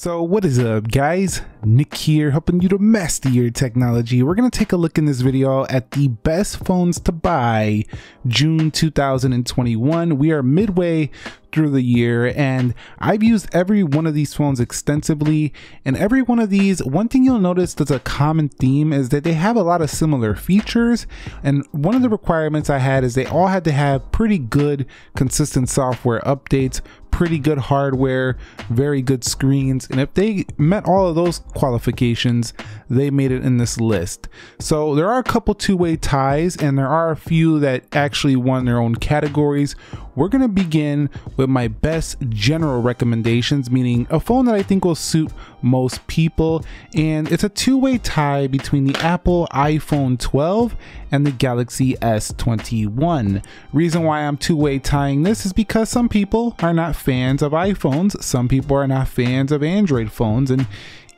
So what is up guys, Nick here helping you to master your technology. We're going to take a look in this video at the best phones to buy June 2021. We are midway through the year and I've used every one of these phones extensively and every one of these one thing you'll notice that's a common theme is that they have a lot of similar features and one of the requirements I had is they all had to have pretty good consistent software updates pretty good hardware very good screens and if they met all of those qualifications they made it in this list so there are a couple two-way ties and there are a few that actually won their own categories we're going to begin with my best general recommendations, meaning a phone that I think will suit most people. And it's a two-way tie between the Apple iPhone 12 and the Galaxy S21. Reason why I'm two-way tying this is because some people are not fans of iPhones, some people are not fans of Android phones, and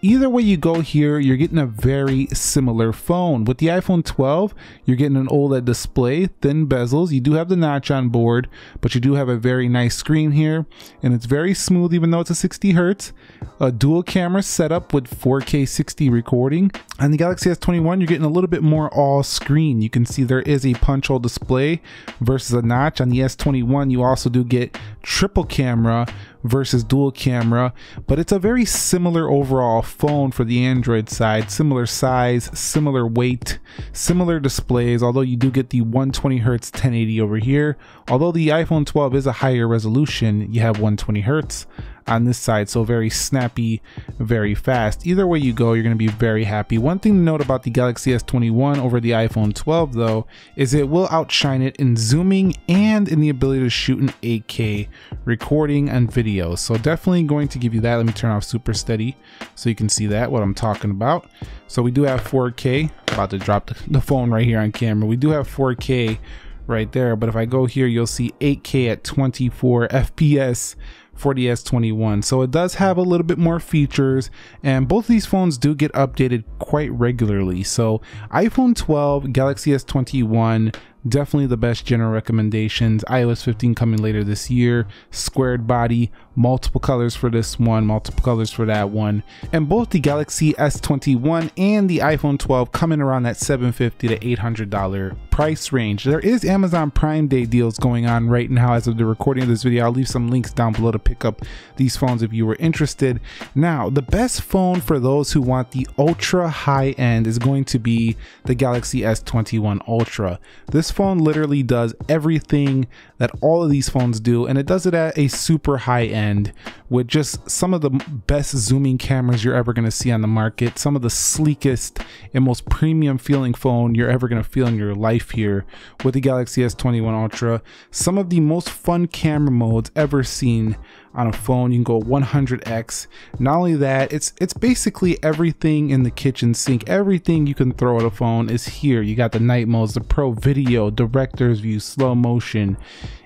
Either way you go here, you're getting a very similar phone. With the iPhone 12, you're getting an OLED display, thin bezels. You do have the notch on board, but you do have a very nice screen here. And it's very smooth, even though it's a 60 hertz. A dual camera setup with 4K 60 recording. On the Galaxy S21, you're getting a little bit more all screen. You can see there is a punch hole display versus a notch. On the S21, you also do get triple camera versus dual camera, but it's a very similar overall phone for the Android side, similar size, similar weight, similar displays, although you do get the 120 Hz 1080 over here. Although the iPhone 12 is a higher resolution, you have 120 Hz on this side. So very snappy, very fast. Either way you go, you're going to be very happy. One thing to note about the Galaxy S21 over the iPhone 12 though, is it will outshine it in zooming and in the ability to shoot an 8K recording and video. So definitely going to give you that. Let me turn off super steady so you can see that, what I'm talking about. So we do have 4K, about to drop the phone right here on camera. We do have 4K right there. But if I go here, you'll see 8K at 24 FPS for the S21. So it does have a little bit more features and both these phones do get updated quite regularly. So iPhone 12, Galaxy S21, definitely the best general recommendations. iOS 15 coming later this year, squared body, multiple colors for this one, multiple colors for that one. And both the Galaxy S21 and the iPhone 12 coming around that $750 to $800 price range. There is Amazon Prime Day deals going on right now as of the recording of this video. I'll leave some links down below to pick up these phones if you were interested. Now, the best phone for those who want the ultra high end is going to be the Galaxy S21 Ultra. This phone literally does everything that all of these phones do and it does it at a super high end end with just some of the best zooming cameras you're ever going to see on the market, some of the sleekest and most premium feeling phone you're ever going to feel in your life here with the Galaxy S21 Ultra, some of the most fun camera modes ever seen on a phone. You can go 100x. Not only that, it's it's basically everything in the kitchen sink. Everything you can throw at a phone is here. You got the night modes, the pro video, director's view, slow motion,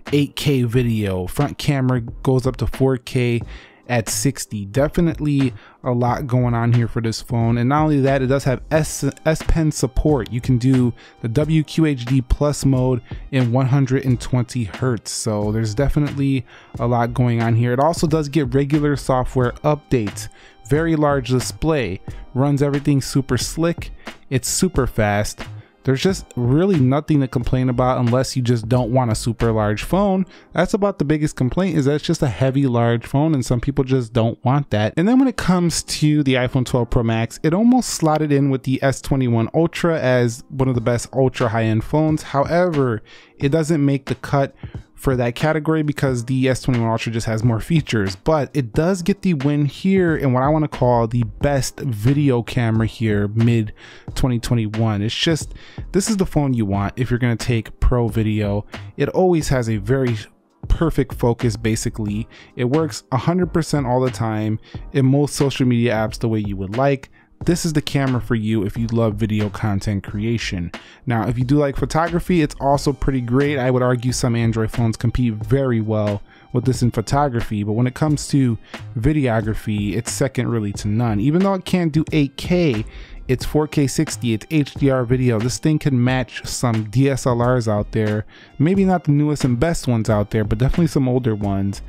8K video, front camera goes up to 4K, at 60. Definitely a lot going on here for this phone. And not only that, it does have S, S Pen support. You can do the WQHD plus mode in 120 Hertz. So there's definitely a lot going on here. It also does get regular software updates, very large display, runs everything super slick, it's super fast, there's just really nothing to complain about unless you just don't want a super large phone. That's about the biggest complaint is that it's just a heavy large phone and some people just don't want that. And then when it comes to the iPhone 12 Pro Max, it almost slotted in with the S21 Ultra as one of the best ultra high-end phones. However, it doesn't make the cut for that category because the S21 Ultra just has more features, but it does get the win here in what I want to call the best video camera here mid 2021. It's just, this is the phone you want if you're going to take pro video. It always has a very perfect focus basically. It works 100% all the time in most social media apps the way you would like. This is the camera for you if you love video content creation. Now, if you do like photography, it's also pretty great. I would argue some Android phones compete very well with this in photography, but when it comes to videography, it's second really to none. Even though it can't do 8K, it's 4K 60, it's HDR video. This thing can match some DSLRs out there. Maybe not the newest and best ones out there, but definitely some older ones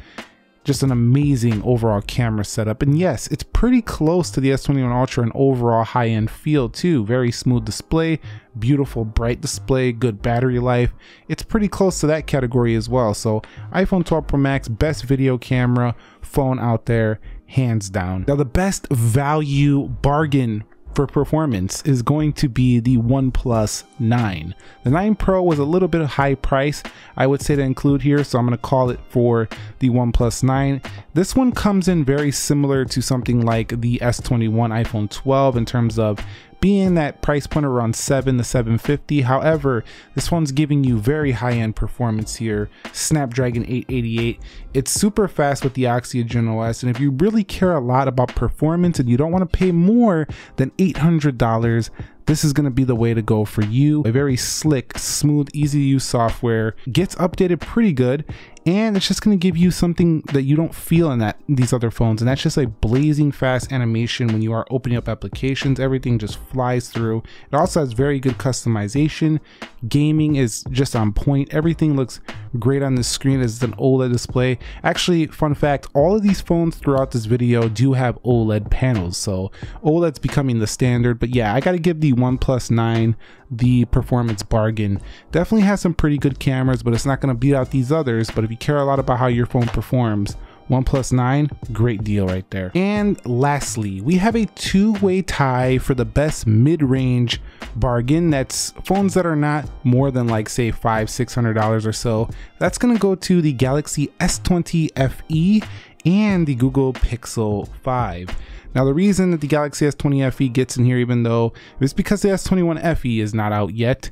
just an amazing overall camera setup. And yes, it's pretty close to the S21 Ultra in overall high-end feel too. Very smooth display, beautiful bright display, good battery life. It's pretty close to that category as well. So iPhone 12 Pro Max, best video camera phone out there hands down. Now the best value bargain for performance is going to be the OnePlus 9. The 9 Pro was a little bit of high price, I would say to include here, so I'm gonna call it for the OnePlus 9. This one comes in very similar to something like the S21 iPhone 12 in terms of being that price point around 7 to 750 however this one's giving you very high-end performance here snapdragon 888 it's super fast with the oxygen os and if you really care a lot about performance and you don't want to pay more than $800 this is going to be the way to go for you. A very slick, smooth, easy to use software, gets updated pretty good, and it's just going to give you something that you don't feel in that these other phones and that's just like blazing fast animation when you are opening up applications everything just flies through it also has very good customization gaming is just on point everything looks great on the screen is an OLED display. Actually, fun fact, all of these phones throughout this video do have OLED panels, so OLED's becoming the standard, but yeah, I gotta give the OnePlus 9 the performance bargain. Definitely has some pretty good cameras, but it's not gonna beat out these others, but if you care a lot about how your phone performs, OnePlus 9, great deal right there. And lastly, we have a two-way tie for the best mid-range bargain. That's phones that are not more than like say five, $600 or so. That's gonna go to the Galaxy S20 FE and the Google Pixel 5. Now, the reason that the Galaxy S20 FE gets in here, even though, it's because the S21 FE is not out yet.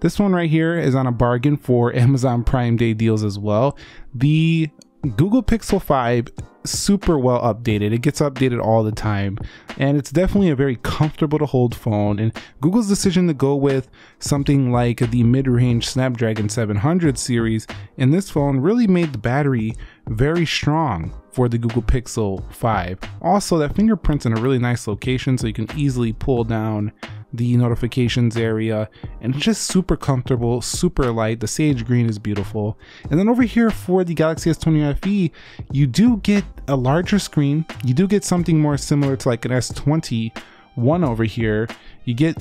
This one right here is on a bargain for Amazon Prime Day deals as well. The Google Pixel 5 super well updated. It gets updated all the time. And it's definitely a very comfortable to hold phone. And Google's decision to go with something like the mid range Snapdragon 700 series in this phone really made the battery very strong for the Google Pixel 5. Also, that fingerprint's in a really nice location, so you can easily pull down the notifications area, and it's just super comfortable, super light. The sage green is beautiful. And then over here for the Galaxy S20 FE, you do get a larger screen. You do get something more similar to like an S20 one over here. You get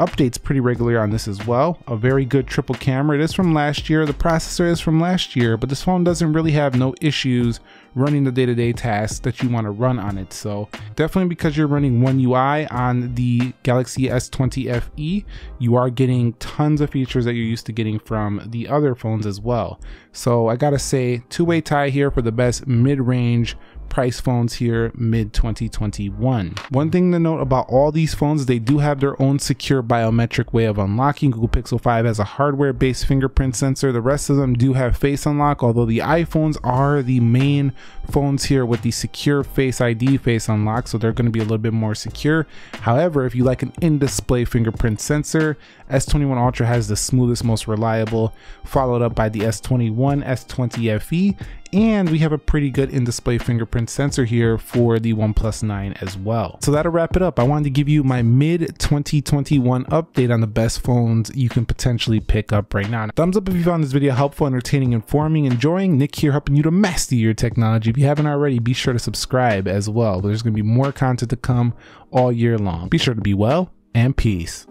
updates pretty regularly on this as well. A very good triple camera. It is from last year. The processor is from last year, but this phone doesn't really have no issues running the day-to-day -day tasks that you want to run on it. So definitely because you're running One UI on the Galaxy S20 FE, you are getting tons of features that you're used to getting from the other phones as well. So I gotta say, two-way tie here for the best mid-range price phones here mid 2021. One thing to note about all these phones, they do have their own secure biometric way of unlocking. Google Pixel 5 has a hardware based fingerprint sensor. The rest of them do have face unlock, although the iPhones are the main phones here with the secure face ID face unlock. So they're going to be a little bit more secure. However, if you like an in display fingerprint sensor, S21 Ultra has the smoothest, most reliable, followed up by the S21, S20 FE, and we have a pretty good in-display fingerprint sensor here for the OnePlus 9 as well. So that'll wrap it up. I wanted to give you my mid-2021 update on the best phones you can potentially pick up right now. Thumbs up if you found this video helpful, entertaining, informing, enjoying. Nick here helping you to master your technology. If you haven't already, be sure to subscribe as well. There's going to be more content to come all year long. Be sure to be well and peace.